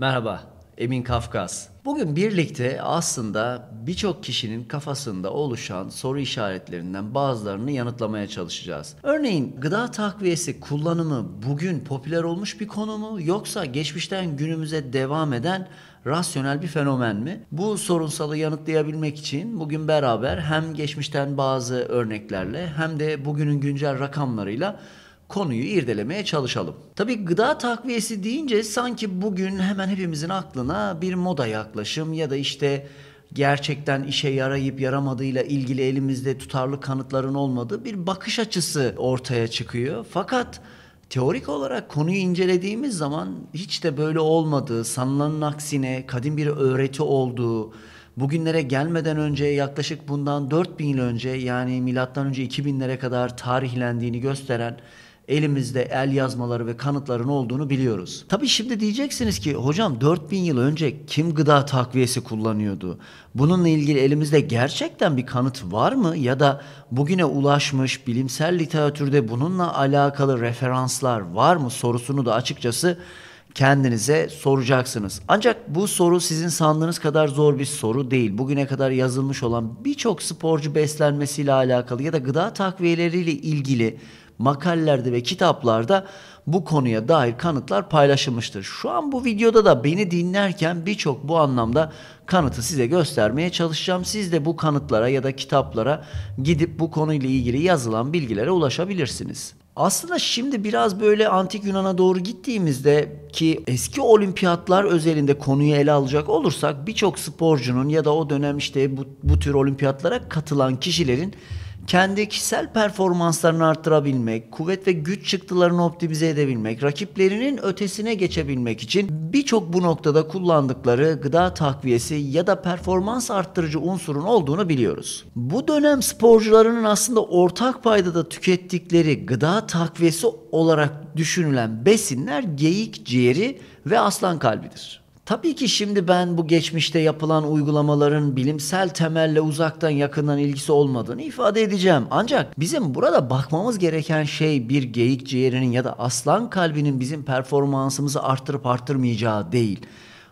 Merhaba, Emin Kafkas. Bugün birlikte aslında birçok kişinin kafasında oluşan soru işaretlerinden bazılarını yanıtlamaya çalışacağız. Örneğin gıda takviyesi kullanımı bugün popüler olmuş bir konu mu yoksa geçmişten günümüze devam eden rasyonel bir fenomen mi? Bu sorunsalı yanıtlayabilmek için bugün beraber hem geçmişten bazı örneklerle hem de bugünün güncel rakamlarıyla konuyu irdelemeye çalışalım. Tabii gıda takviyesi deyince sanki bugün hemen hepimizin aklına bir moda yaklaşım ya da işte gerçekten işe yarayıp yaramadığıyla ilgili elimizde tutarlı kanıtların olmadığı bir bakış açısı ortaya çıkıyor. Fakat teorik olarak konuyu incelediğimiz zaman hiç de böyle olmadığı, sanılanın aksine kadim bir öğreti olduğu, bugünlere gelmeden önce yaklaşık bundan 4000 yıl önce yani milattan önce 2000'lere kadar tarihlendiğini gösteren elimizde el yazmaları ve kanıtların olduğunu biliyoruz. Tabi şimdi diyeceksiniz ki hocam 4000 yıl önce kim gıda takviyesi kullanıyordu? Bununla ilgili elimizde gerçekten bir kanıt var mı? Ya da bugüne ulaşmış bilimsel literatürde bununla alakalı referanslar var mı sorusunu da açıkçası kendinize soracaksınız. Ancak bu soru sizin sandığınız kadar zor bir soru değil. Bugüne kadar yazılmış olan birçok sporcu beslenmesiyle alakalı ya da gıda takviyeleriyle ilgili makalelerde ve kitaplarda bu konuya dair kanıtlar paylaşılmıştır. Şu an bu videoda da beni dinlerken birçok bu anlamda kanıtı size göstermeye çalışacağım. Siz de bu kanıtlara ya da kitaplara gidip bu konuyla ilgili yazılan bilgilere ulaşabilirsiniz. Aslında şimdi biraz böyle antik Yunan'a doğru gittiğimizde ki eski olimpiyatlar özelinde konuyu ele alacak olursak birçok sporcunun ya da o dönem işte bu, bu tür olimpiyatlara katılan kişilerin kendi kişisel performanslarını arttırabilmek, kuvvet ve güç çıktılarını optimize edebilmek, rakiplerinin ötesine geçebilmek için birçok bu noktada kullandıkları gıda takviyesi ya da performans arttırıcı unsurun olduğunu biliyoruz. Bu dönem sporcularının aslında ortak paydada tükettikleri gıda takviyesi olarak düşünülen besinler geyik ciğeri ve aslan kalbidir. Tabii ki şimdi ben bu geçmişte yapılan uygulamaların bilimsel temelle uzaktan yakından ilgisi olmadığını ifade edeceğim. Ancak bizim burada bakmamız gereken şey bir geyik ciğerinin ya da aslan kalbinin bizim performansımızı arttırıp arttırmayacağı değil.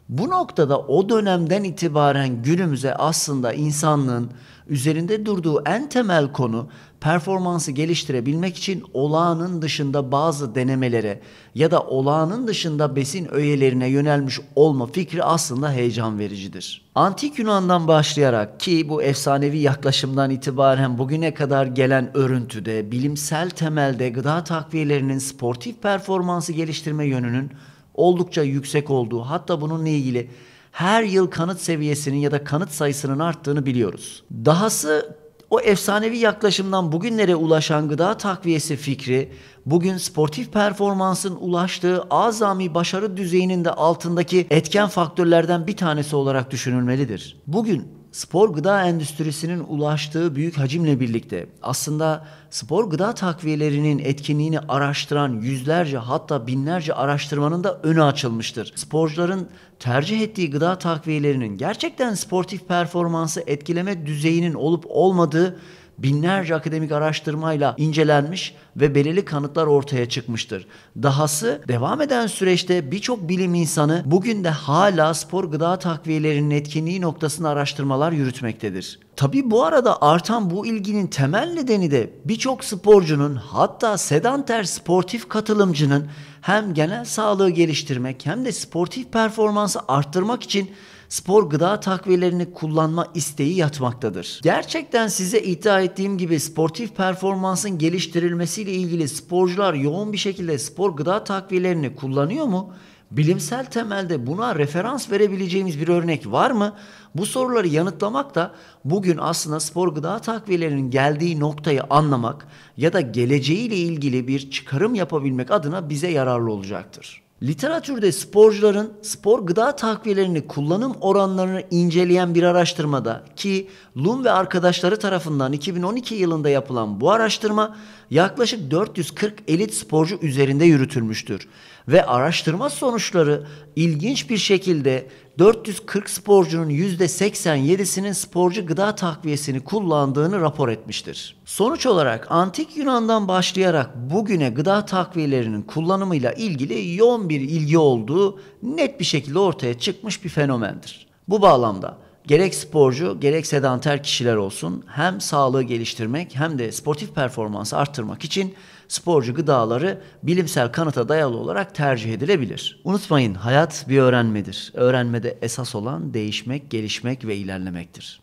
Bu noktada o dönemden itibaren günümüze aslında insanlığın üzerinde durduğu en temel konu performansı geliştirebilmek için olağanın dışında bazı denemelere ya da olağanın dışında besin öğelerine yönelmiş olma fikri aslında heyecan vericidir. Antik Yunan'dan başlayarak ki bu efsanevi yaklaşımdan itibaren bugüne kadar gelen örüntüde bilimsel temelde gıda takviyelerinin sportif performansı geliştirme yönünün oldukça yüksek olduğu hatta bununla ilgili her yıl kanıt seviyesinin ya da kanıt sayısının arttığını biliyoruz. Dahası o efsanevi yaklaşımdan bugünlere ulaşan gıda takviyesi fikri, bugün sportif performansın ulaştığı azami başarı düzeyinin de altındaki etken faktörlerden bir tanesi olarak düşünülmelidir. Bugün spor gıda endüstrisinin ulaştığı büyük hacimle birlikte aslında spor gıda takviyelerinin etkinliğini araştıran yüzlerce hatta binlerce araştırmanın da önü açılmıştır. Sporcuların tercih ettiği gıda takviyelerinin gerçekten sportif performansı etkileme düzeyinin olup olmadığı binlerce akademik araştırmayla incelenmiş ve belirli kanıtlar ortaya çıkmıştır. Dahası devam eden süreçte birçok bilim insanı bugün de hala spor gıda takviyelerinin etkinliği noktasında araştırmalar yürütmektedir. Tabi bu arada artan bu ilginin temel nedeni de birçok sporcunun hatta sedanter sportif katılımcının hem genel sağlığı geliştirmek hem de sportif performansı arttırmak için spor gıda takviyelerini kullanma isteği yatmaktadır. Gerçekten size iddia ettiğim gibi sportif performansın geliştirilmesiyle ilgili sporcular yoğun bir şekilde spor gıda takviyelerini kullanıyor mu? Bilimsel temelde buna referans verebileceğimiz bir örnek var mı? Bu soruları yanıtlamak da bugün aslında spor gıda takviyelerinin geldiği noktayı anlamak ya da geleceğiyle ilgili bir çıkarım yapabilmek adına bize yararlı olacaktır. Literatürde sporcuların spor gıda takviyelerini kullanım oranlarını inceleyen bir araştırmada ki Lum ve arkadaşları tarafından 2012 yılında yapılan bu araştırma yaklaşık 440 elit sporcu üzerinde yürütülmüştür. Ve araştırma sonuçları ilginç bir şekilde 440 sporcunun %87'sinin sporcu gıda takviyesini kullandığını rapor etmiştir. Sonuç olarak antik Yunan'dan başlayarak bugüne gıda takviyelerinin kullanımıyla ilgili yoğun bir ilgi olduğu net bir şekilde ortaya çıkmış bir fenomendir. Bu bağlamda gerek sporcu gerek sedanter kişiler olsun hem sağlığı geliştirmek hem de sportif performansı arttırmak için sporcu gıdaları bilimsel kanıta dayalı olarak tercih edilebilir. Unutmayın hayat bir öğrenmedir. Öğrenmede esas olan değişmek, gelişmek ve ilerlemektir.